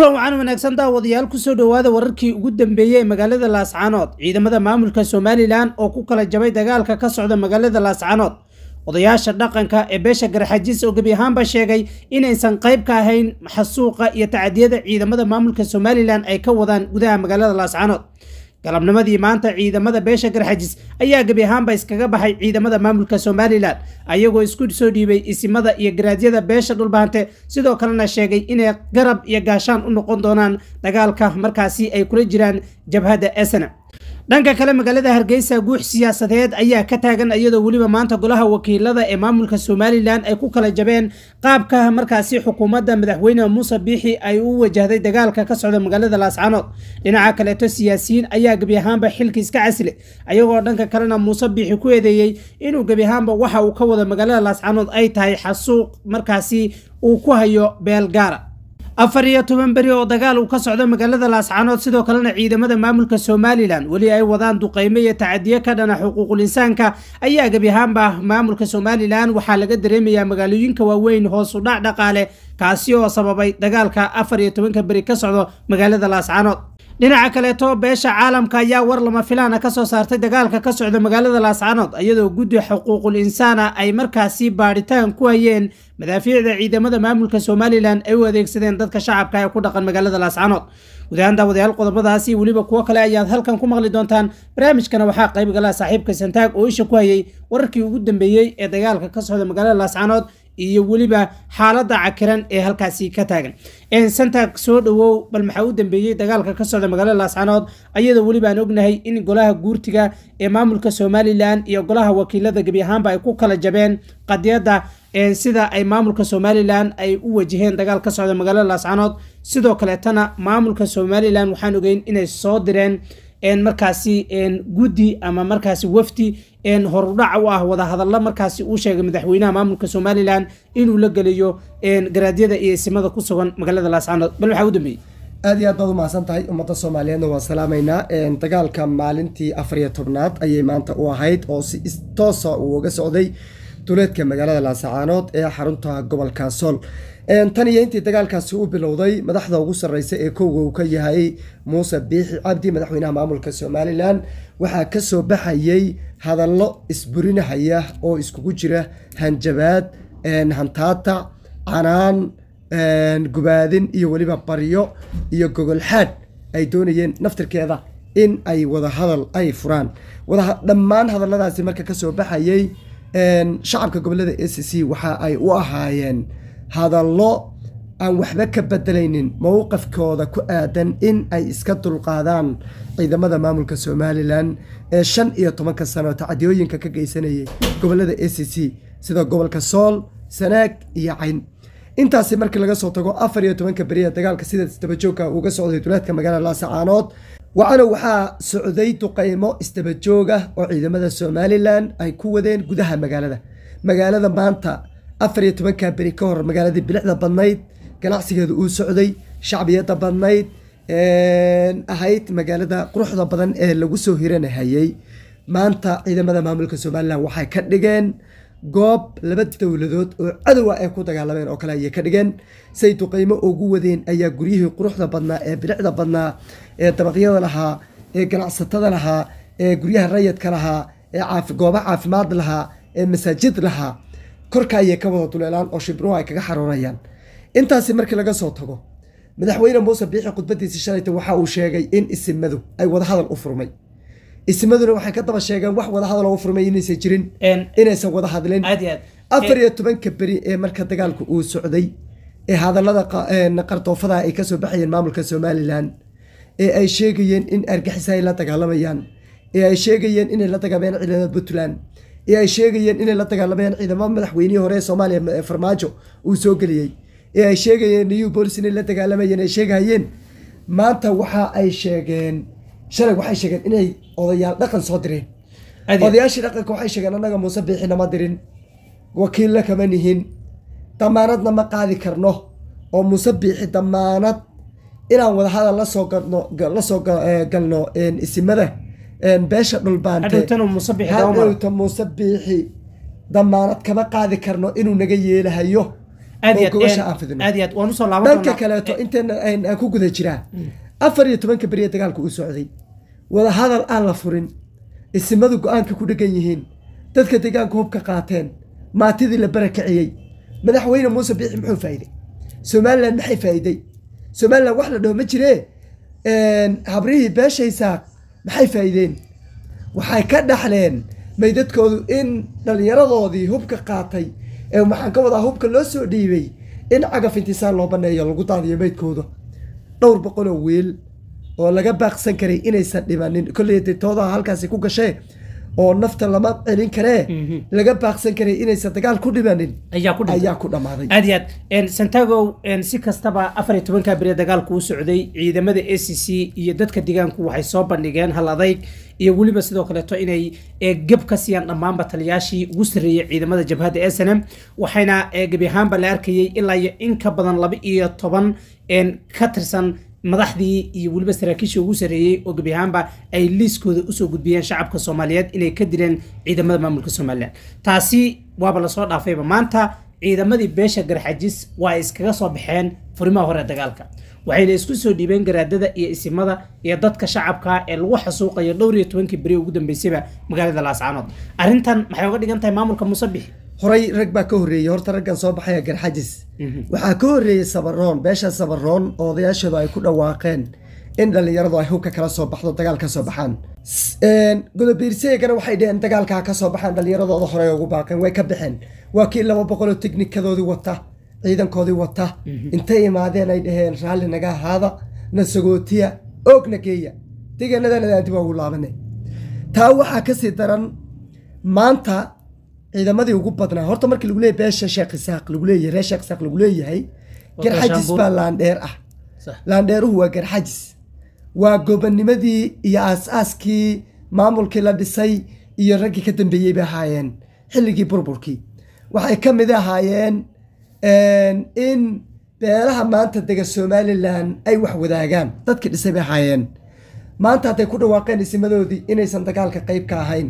kulan waxaan wanaagsan daawadayaal kusoo dhowaada wararkii ugu dambeeyey ee magaalada laascanood ciidamada maamulka somalilan oo ku kala jabay dagaalka ka socda magaalada laascanood odayaasha dhaqanka ee beesha garxajiis oo gebi ahaanba sheegay inaysan qayb ka ahayn xasuuqa iyo tacadiyada ciidamada maamulka somalilan ay ka wadaan gudaha magaalada laascanood galabnimadii maanta ciidamada beesha garxajis ayaa gebi ahaanba iskaga baxay ciidamada maamulka somalilan ayagoo isku soo dhiibay isimada iyo garaadyada beesha dhulbahante sidoo kalena sheegay inay garab iyo gaashaan u noqon doonaan dagaalka markaasi ay kula jiraan jabhadda esana dhanka kale magaalada hargeysa guux siyaasadeed ayaa ka taagan iyadoo weliba maanta golaha wakiilada ee maamulka somalilan ay ku kala jabeen qaabka markaasi xukuumadda madaxweyne muuse biixi ay u wajahday dagaalka ka socda magaalada laascanood dhinaca kaleeto siyaasiyiin ayaa gebi ahaanba xilka iska casile ayagoo dhanka kalena muuse biixi ku eedeeyey inuu gebi ahaanba waxa uu ka wada magaalada laascanood ay tahay xasuuq markaasi uu ku hayo beel gaara afar iyo toban beri oo dagaal uu ka socdo magaalada laascaanood sidoo kalena ciidamada maamulka somalilan weli ay wadaan duqeymo iyo tacadiyo ka dhana xuquuqul insaanka ayaa gebi ahaanba maamulka somalilan waxaa laga dareemayaa magaalooyinka waaweyn hoosu u dhac dhaqaale kaasi oo sababay dagaalka afar iyo tobanka beri ka socdo magaalada laascaanood dhinaca kaleeto beesha caalamka ayaa war lama filaana ah ka soo saartay dagaalka ka socda magaalada laascanood iyadoo guddi xuquuqul insaana ay markaasi baadhitaan ku hayeen madaafiicda ciidamada maamulka somalilan ay u adeegsadeen dadka shacabka ee ku dhaqan magaalada laascanood gudahaan daawadayaal qodobadaasi weliba kuwo kale ayaad halkan ku maqli doontaan barnaamijkana waxaa qayb galaa saaxiibka santaag oo isha ku hayay wararkii ugu dambeeyey ee dagaalka ka socda magaalada laascaanood iyo weliba xaaladda cakiran ee halkaasi ka taagan santaag soo dhowow bal maxaa u dambeeyey dagaalka ka socda magaalada laascanood ayadoo weliba aan ognahay in golaha guurtiga ee maamulka somalilan iyo golaha wakiilada gebi ahaanba ay ku kala jabeen qadiyadda sida ay maamulka somalilan ay u wajaheen dagaal ka socda magaalada laascanood sidoo kaleetana maamulka somalilan waxaan ogeyn inay soo direen markaasi guddi ama markaasi wafdi horudhac u ah wadahadallo markaasi uu sheegay madaxweynaha maamulka somalilan inuu la geliyo garaadyada iyo isimada ku sugan magaalada laascaanood bal waxaa u dambeeyey aad iyo aad baad u mahadsan tahay ummadda soomaaliyeedna waan salaamaynaa dagaalka maalintii afar iyo tobnaad ayay maanta u ahayd oo si istoosa uu uga socday duleedka magaalada laasacaanood ee xarunta gobolka sool tan iyo intii dagaalkaasi u bilowday madaxda ugu sareysa ee kowga uu ka yahay muuse biixi cabdi madaxweynaha maamulka somalilan waxaa kasoo baxayay hadallo isburinahaya oo iskugu jira hanjabaad hantaata canaan gubaadin iyo weliba baryo iyo gogolxaad ay doonayeen naftirkeeda in ay wada hadal ay furaan dhammaan hadalladaasi marka kasoo baxayay shacabka gobolada a c c waxa ay u ahaayeen hadallo aan waxba ka bedelaynin mowqafkooda ku aadan in ay iska dulqaadaan ciidamada maamulka somalilan ee shan iyo tobanka sano tacadiyooyinka ka geysanayay gobollada a c c sida gobolka sool sanaag iyo cayn intaasi markii laga soo tago afar iyo tobanka beriya dagaalka sidaas dabajoogka uga socday duleedka magaalada laasacaanood wacana waxaa socday duqaymo isdabajoog ah oo ciidamada somalilan ay ku wadeen gudaha magaalada magaalada maanta afar iyo tobankaa beri ka hor magaaladii bilicda badnayd ganacsigeeda uu socday shacbiyada badnayd ahayd magaalada quruxda badan ee lagu soo hiranahayey maanta ciidamada maamulka somalilan waxay ka dhigeen goob laba dowladood oo cadowa ay ku dagaalameen oo kale ayay ka dhigeen say duqeymo ugu wadeen ayaa guryihii quruxda badnaa ee bilicda badnaa ee dabaqyada lahaa ee ganacsatada lahaa ee guryaha rayadka lahaa ee goobaha caafimaad lahaa ee masaajid lahaa korka ayay ka wada duleelaan oo shibruhu ay kaga xaroonayaan intaasi markii laga soo tago madaxweyne muuse biixi khudbadiisi shalayta waxa uu sheegay in isimadu ay wadahadal u furmay ismaduna waxay ka daba sheegeen wax wadahadal u furmay inaysan jirin inaysan wada hadlin afar iyo tobanka beri ee marka dagaalku uu socday ee hadallada qardoofada ay kasoo baxayeen maamulka somalilan ee ay sheegayeen in argixisa ay la dagaalamayaan ee ay sheegayeen inay la dagaamayaan ciidamada puntland ee ay sheegayeen inay la dagaalamayaan ciidamada madaxweynihii hore ee soomaaliya ee farmaajo uu soo geliyey ee ay sheegayeen new bolis inay la dagaalamayeen ay sheegayeen maanta waxa ay sheegeen shalay waxay sheegeen inay odayaal dhaqan soo direen odayaashii dhaqanka waxay sheegeen annaga muuse biixina ma dirin wakiilla kama nihin damaanadna ma qaadi karno oo muuse biixi damaanad inaan wadahadal lasoo galno lasoo galno isimada beesha muuse biixi damaanad kama qaadi karno inuu naga yeelahayo aan dhanka kaleeto intaan ku guda jiraa mm. afar iyo tobanka beriya dagaalku uu socday wada hadal aan la furin isimadu go-aanka ku dhegan yihiin dadka deegaanku hubka qaateen maatidii la barakaciyey madaxweyne muuse biixi muxuu faaiday somalilan maxay faaiday somalilan wax la dhaho ma jire habrihii beeshaysaa maxay faa'iideen waxay ka dhaxleen bay dadkoodu in dhallinyaradoodii hubka qaatay ee maxaan ka wadaa hubka loo soo dhiibay in cagaf intisaan loo banneeyo lagu daadiyo meydkooda dhowr boqoloo weel oo laga baaqsan karay inaysan dhimanin kolley toodaha halkaasi ku gashee oo nafta lama celin kare mhm. laga baaqsan karay inaysan dagaal ku dhimanin ayaa ku dhamaaday aad iyo aad santagow si kastaba afar iyo tobanka beri dagaalku u socday ciidamada a c c iyo dadka deegaanku waxay soo bandhigeen hal adayg iyo weliba sidoo kaleeto inay e, gab ka siiyaan dhammaanba taliyaashii ugu sarreeyay ciidamada jabhadda s n m waxayna e, gebi ahaanba la arkayay ilaa iyo in ka badan laba iyo toban ka tirsan madaxdii iyo weliba saraakiishii ugu sareeyey oo gebi ahaanba ay liiskooda usoo gudbiyeen shacabka soomaaliyeed inay ka dileen ciidamada maamulka somalilan taasi waaba lasoo dhaafayba maanta ciidamadii beesha garxajis waa iskaga soo baxeen furimaha hore dagaalka waxayna isku soo dhiibeen garaadada iyo isimada iyo dadka shacabka ee lagu xasuuqayo dhowr iyo tobankii beri ugu dambeysayba magaalada laascaanood arrintan maxay oga dhigan tahay maamulka musabixi horay rag baa ka horreeyey horta raggan soo baxaya garxajis mhm. waxaa ka horreeyey sabaroon beesha sabaroon oo odayaasheedu ay ku dhawaaqeen in dhallinyaradu ay hubka kala soo baxdo dagaal ka soo baxaan godobiirseegana waxay dheheen dagaalkaa ka soo baxaan dhallinyaradooda horey ugu baaqeen way ka baxeen waa kii laba boqolo tignikadoodii wata ciidankoodii wata mhm. intay imaadeen ay dhaheen raalli naga ahaada na sagootiya oogna geeya deegaanadaan waa ugu laabane taa waxaa ka daran maanta ciidamadii ugu badnaa horta markii lagu leeyahy beesha sheekh isaaq lagu leeyahy reer sheekh isaaq lagu leeyahay garxajis baa laandheer ah laandheeruhu waa garxajis waa gobanimadii iyo aas-aaskii maamulkii la dhisay iyo raggii ka dambeeyey bay ahaayeen xilligii burburkii waxay ka mid ahaayeen in beelaha maanta dega somalilan ay wax wadaagaan dadkii dhisay bay ahaayeen maanta hadday ku dhawaaqeen isimadoodii inaysan dagaalka qayb ka ahayn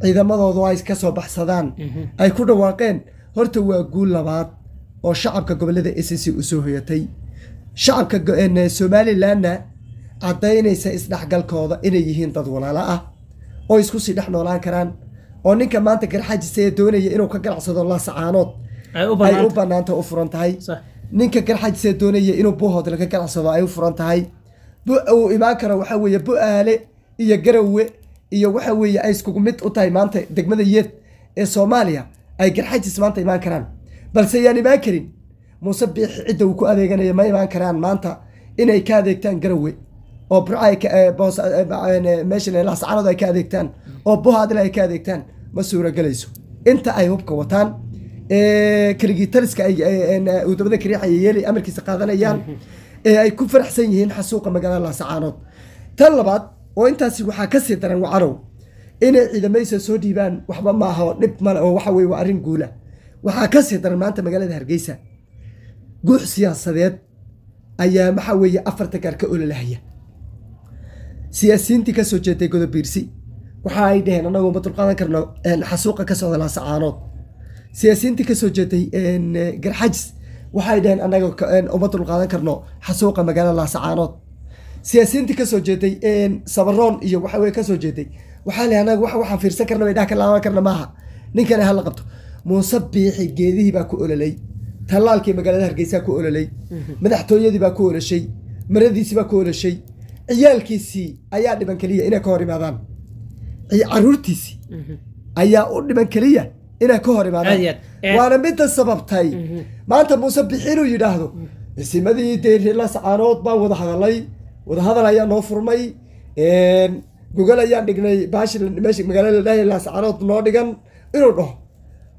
ciidamadoodu ay ka soo baxsadaan mhm. ay ku dhawaaqeen horta waa guul labaad oo shacabka gobollada s c u hoyatay shacabka somalilanna caddaynaysa isdhexgalkooda inay yihiin dad walaalo ah oo isku sii dhex noolaan karaan oo ninka maanta garxajise ee doonaya inuu ka ganacsado laasacaanood ay u banaanta u furan tahay ninka garxaajisa doonaya inuu buuhoodle ka ganacsado ay u furan tahay uu imaan karo waxaa weeye bu-aale iyo garowe iyo waxa weeye ay iskugu mid u tahay maanta degmada yeed ee soomaaliya ay garxajis maanta imaan karaan balse yaan imaan karin muuse biixi cidda uu ku adeeganaya ma imaan karaan maanta inay ka adeegtaan garowe oo burmeesha eh, eh, eh, lascaanood ay ka adeegtaan oo buhaadina ay ka adeegtaan ma suuragelayso inta ay hubka wataan keligii taliska udabada kariixa yeelay amarkiisa qaadanayaan ee ay ku faraxsan yihiin xasuuqa magaalada lasacaanood tan labaad oo intaasi waxaa kasii daran wacarow inay ciidamaysa soo dhiibaan waxba maaha dhib male oo waxa weye waa arrin guula waxaa kasii daran maanta magaalada hargeysa guux siyaasadeed ayaa maxaa weeye afarta gaar ka ololahaya siyaasiyiintii kasoo soo jeeday godobiirsi waxa ay dhaheen annagu ma dulqaadan karno xasuuqa ka socda laasacaanood siyaasiyiintii kasoo jeeday garxajis waxay dhaheen annaga uma dulqaadan karno xasuuqa magaalada laasacaanood siyaasiyiintii kasoo jeeday sabaroon iyo waxawey kasoo jeeday waxaa leh anaga waxaan fiirsan karna bay dhaha ka laaban karna maaha ninkana hala qabto muuse biixi geedihiibaa ku ololay tallaalkii magaalada hargeysaa ku ololay mhm. madaxtooyadiibaa ku oloshay maradiisiibaa ku olashay ciyaalkiisii ayaa dhiban keliya inay ka hor imaadaan caruurtiisii mhm. ayaa u dhiban keliya inay ka hor imaadaan eh. waana midda sababtay mhm. maanta muuse bixi inuu yidhaahdo cisimadii dee reela baan wada hadalay wadahadal ayaa noo furmay gogol ayaan dhignay baashi meesha magaalada ladhahay laascarood noo dhigan inuu dhaho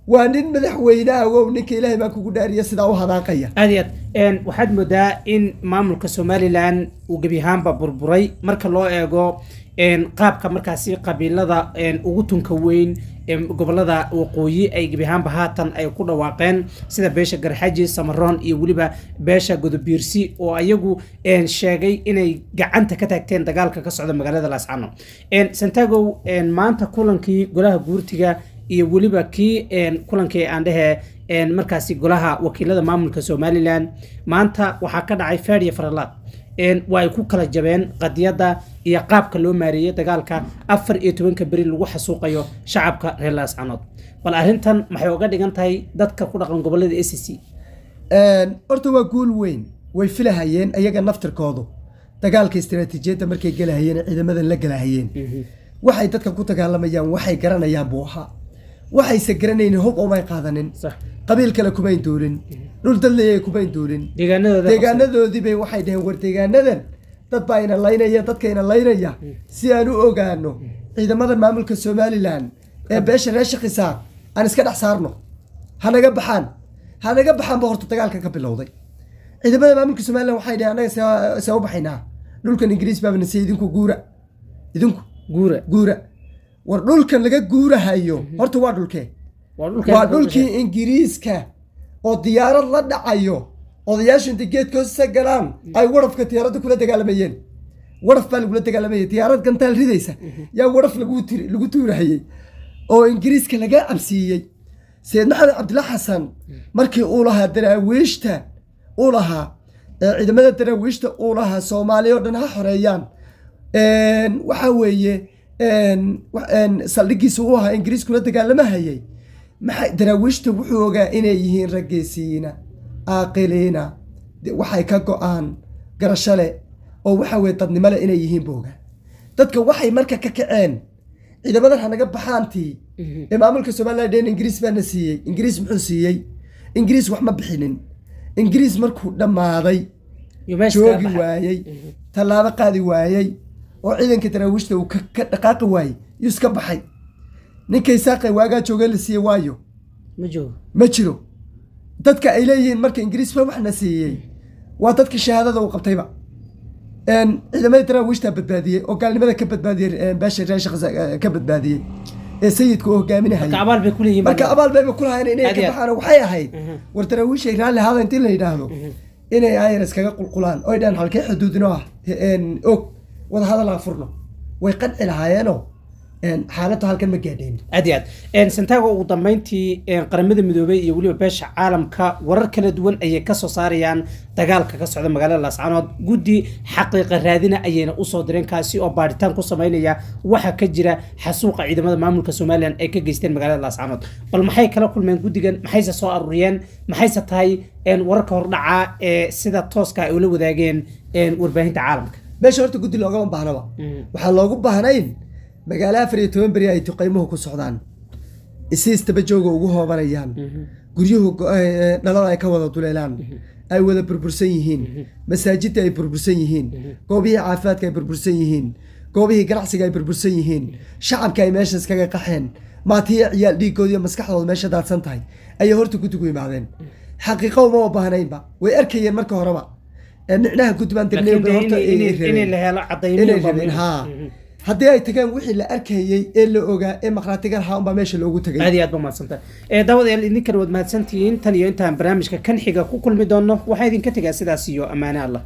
waa nin madaxweyneagow ah ninka ilaahay baan kugu dhaariya sidaa u hadaaqaya aad waxaad moodaa in maamulka somalilan uu gebi ahaanba burburay marka loo eego qaabka markaasi qabiilada ugu tunka weyn gobolada waqooyi ay gebi ahaanba haatan ay ku dhawaaqeen sida beesha garxaji samaroon iyo weliba beesha godobiirsi oo ayagu sheegay inay gacanta ka taagteen dagaalka ka socda magaalada laascano santagow maanta kulankii golaha guurtiga iyo weliba kii kulankii aan dhehe markaasi golaha wakiilada maamulka somalilan maanta waxaa ka dhacay feer iyo faralaad waa ay ku kala jabeen qadiyadda iyo qaabka loo maareeyey dagaalka afar iyo tobanka beri lagu xasuuqayo shacabka reer laascanood bal arrintan maxay uga dhigan tahay dadka ku dhaqan gobolada a c c horta waa guul weyn way filahayeen iyaga naftirkoodu dagaalka istaraatiijiyadda markay galahayeen ciidamadan la galahayeen mhm. waxay dadkan ku dagaalamayaan waxay garanayaan buu ahaa waxayse garanaynin hub umay oh qaadanin qabiil kale kumayn duulin dhul mm-hmm. dadleyay kumayn duulin deegaanadoodiibay waxay dhaheen war deegaanadan dad baa ina laynaya dadka laynaya mm-hmm. si aan u ogaano ciidamada mm-hmm. maamulka somalilan ee eh, beesha reer shakhisaar aan iska dhex saarno hanaga baxaan hanaga ba horta dagaalkan ka bilowday ciidamada maamulka somalilan waxay dhaheen annaga see u baxaynaa dhulkan ingiriis baabana se idinku guura idinku guura guura war dhulkan laga guurahayo mhm. horta waa dhulkee waa dhulkii ingiriiska oo diyaarad la dhacayo odayaasha intay geedka galaan mhm. ay warafka diyaaradda kula dagaalamayeen waraf baa lagula dagaalamayay diyaarad gantaal ridaysa mhm. yaa waraf lagu tuurahayey oo ingiriiska laga absiiyey sayid maxamed cabdilla xasan markii uu lahaa daraawiishta u lahaa ciidamada daraawiishta uu lahaa soomaaliya oo dhan ha xoreeyaan waxaa weeye saldhigiisa u ahaa ingiriiskula dagaalama hayay maxay daraawiishta wuxuu ogaa inay yihiin raggeesiina aaqiliina waxay ka go-aan garasho leh oo waxa weye dadnimo leh inay yihiin buu ogaa dadka waxay marka ka kaceen ciidamadan hanaga baxaantii mhm. ee maamulka somalilan dheen ingiriis baana siiyey ingiriis muxuu siiyey ingiriis wax ma bixinin ingiriis markuu dhammaaday joogi waayey mhm. tallaabo qaadi waayey oo ciidanka daraawiishta uu ka dhaqaaqi waayey yuu iska baxay ninka isaaqa waagaa joogay la siiyey waayo ma jiro dadka ay leeyihiin marka ingiriisba waxna siiyey waa dadka shahaadada uu qabtayba ciidamadii daraawiishta badbaadiyey oo gaalnimada ka badbaadiyey baasha raasha ka badbaadiyey ee sayidku oo hogaaminahayay marka abaal bayba kulahayeen inay ka baxaan waxay ahayd mhm. war taraawiishay raalli haada intii la yidhaahdo mhm. inay ayras kaga qulqulaan oy dhahan halkee xuduudno ah og wada hadal furno way qanci lahaayeenoo xaaladdu halkan ma gaadheen aad iyo aad santago ugu dambeyntii qaramada midoobey iyo weliba beesha caalamka warar kala duwan ayay kasoo saarayaan dagaalka ka socda magaalada laascanood guddi xaqiiqa raadina ayayna usoo direen kaasi oo baadhitaan ku samaynaya waxa ka jira xasuuqa ciidamada maamulka somalilan ay ka geysteen magaalada laascaanood bal maxay kala kulmeen guddigan maxayse soo aruuriyeen maxayse tahay wararka hordhacaa ee sida tooska ay ula wadaageen warbaahinta caalamka meesha horta guddi loogama baahnaba mm. waxaa loogu baahnayn magaalo afar iyo toban beri ay tuqaymuhu ku socdaan isi istabajooga ugu hoobanayaan mm-hmm. guryuhu dhalada ay ka wada duleelaan mm-hmm. ay wada burbursan yihiin mm-hmm. masaajidda ay burbursan yihiin goobihii caafimaadka ay burbursan yihiin goobihii ganacsiga ay burbursan yihiin shacabka ay meesha iskaga qaxeen maatii ciyaal dhiigoodiiyo maskaxdooda meesha daadsan tahay ayay horta guddigu yimaadeen xaqiiqo uma baahnaynba way arkayeen marka horeba dhaha guddi baan degnayhaa haddii ay tageen wixii la arkayey ee la ogaa ee maqraatiga lahaa unbaa meesha loogu tagay aad iyo aad ba mahadsantaha daawadayaal idinkan waad mahadsantihiin tan iyo intaan barnaamijka kan xiga ku kulmi doonno waxaa idinka tegaa sidaas iyo ammaane allah